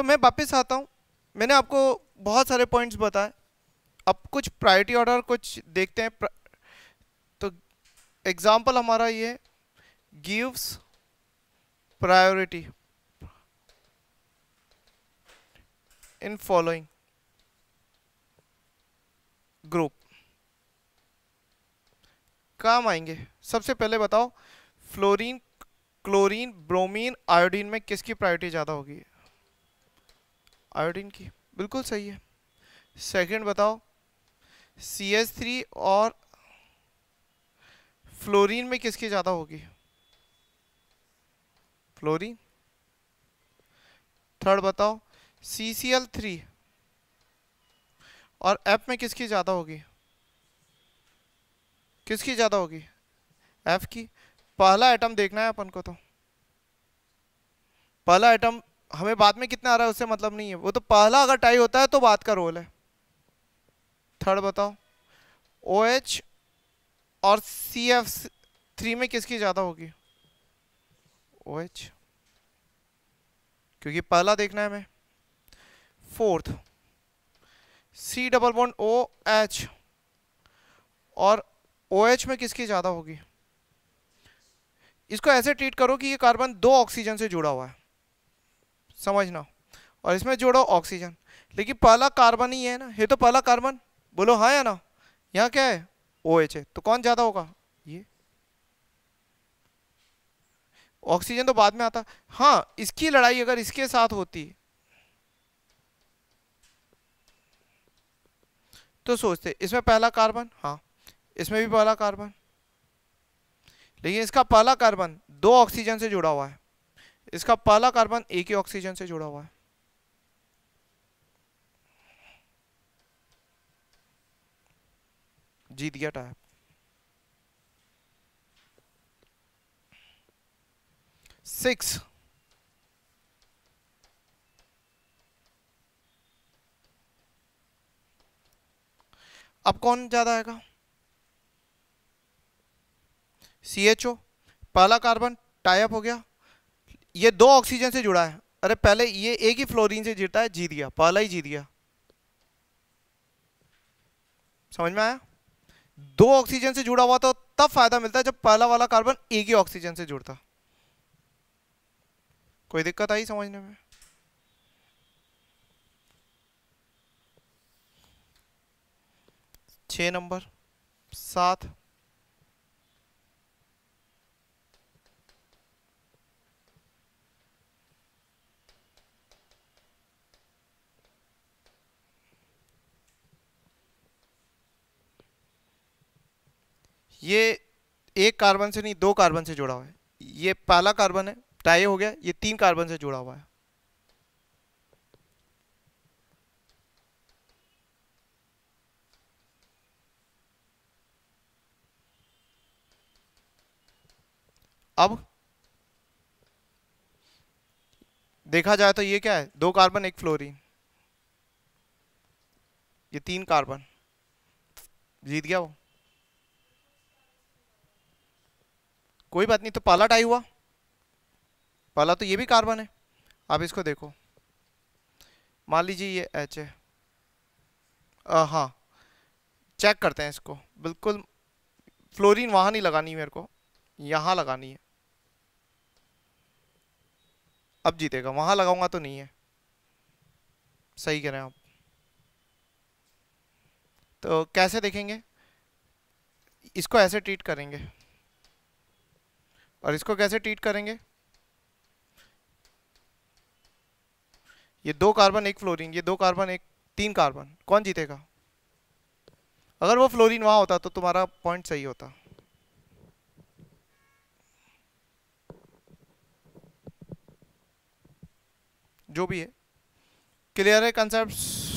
तो मैं वापस आता हूँ मैंने आपको बहुत सारे पॉइंट्स बताए अब कुछ प्रायोरिटी ऑर्डर कुछ देखते हैं तो एग्जांपल हमारा ये gives priority in following group काम आएंगे सबसे पहले बताओ फ्लोरीन क्लोरीन ब्रोमीन आयोडीन में किसकी प्रायोरिटी ज़्यादा होगी आयोडीन की बिल्कुल सही है सेकंड बताओ सी एस थ्री और फ्लोरीन में किसकी ज़्यादा होगी फ्लोरीन थर्ड बताओ सी सी एल थ्री और एफ में किसकी ज़्यादा होगी किसकी ज़्यादा होगी एफ की पहला आइटम देखना है अपन को तो पहला आइटम हमें बाद में कितना आ रहा है उससे मतलब नहीं है वो तो पहला अगर टाई होता है तो बात का रोल है थर्ड बताओ ओ OH और सी एफ थ्री में किसकी ज़्यादा होगी ओ एच क्योंकि पहला देखना है हमें fourth C double bond O H और ओ OH एच में किसकी ज़्यादा होगी इसको ऐसे ट्रीट करो कि ये कार्बन दो ऑक्सीजन से जुड़ा हुआ है समझना और इसमें जोड़ो ऑक्सीजन लेकिन पहला कार्बन ही है ना ये तो पहला कार्बन बोलो हाँ या ना यहाँ क्या है ओ एच है तो कौन ज़्यादा होगा ये ऑक्सीजन तो बाद में आता हाँ इसकी लड़ाई अगर इसके साथ होती तो सोचते इसमें पहला कार्बन हाँ इसमें भी पहला कार्बन लेकिन इसका पहला कार्बन दो ऑक्सीजन से जुड़ा हुआ है इसका पहला कार्बन एक ही ऑक्सीजन से जुड़ा हुआ है जीत गया टाइप सिक्स अब कौन ज्यादा आएगा सी एच ओ पहला कार्बन टाइप हो गया ये दो ऑक्सीजन से जुड़ा है अरे पहले ये एक ही फ्लोरीन से जीता है जी दिया पहला ही जी दिया समझ में आया दो ऑक्सीजन से जुड़ा हुआ तो तब फायदा मिलता है जब पहला वाला कार्बन एक ही ऑक्सीजन से जुड़ता कोई दिक्कत आई समझने में छ नंबर सात ये एक कार्बन से नहीं दो कार्बन से जुड़ा हुआ है ये पहला कार्बन है टाई हो गया ये तीन कार्बन से जुड़ा हुआ है अब देखा जाए तो ये क्या है दो कार्बन एक फ्लोरीन ये तीन कार्बन जीत गया वो कोई बात नहीं तो पाला टाई हुआ पाला तो ये भी कार्बन है आप इसको देखो मान लीजिए ये एच है हाँ चेक करते हैं इसको बिल्कुल फ्लोरीन वहाँ नहीं लगानी मेरे को यहाँ लगानी है अब जीतेगा वहाँ लगाऊंगा तो नहीं है सही कह रहे हैं आप तो कैसे देखेंगे इसको ऐसे ट्रीट करेंगे और इसको कैसे ट्रीट करेंगे ये दो कार्बन एक फ्लोरीन ये दो कार्बन एक तीन कार्बन कौन जीतेगा अगर वो फ्लोरीन वहां होता तो तुम्हारा पॉइंट सही होता जो भी है क्लियर है कंसेप्ट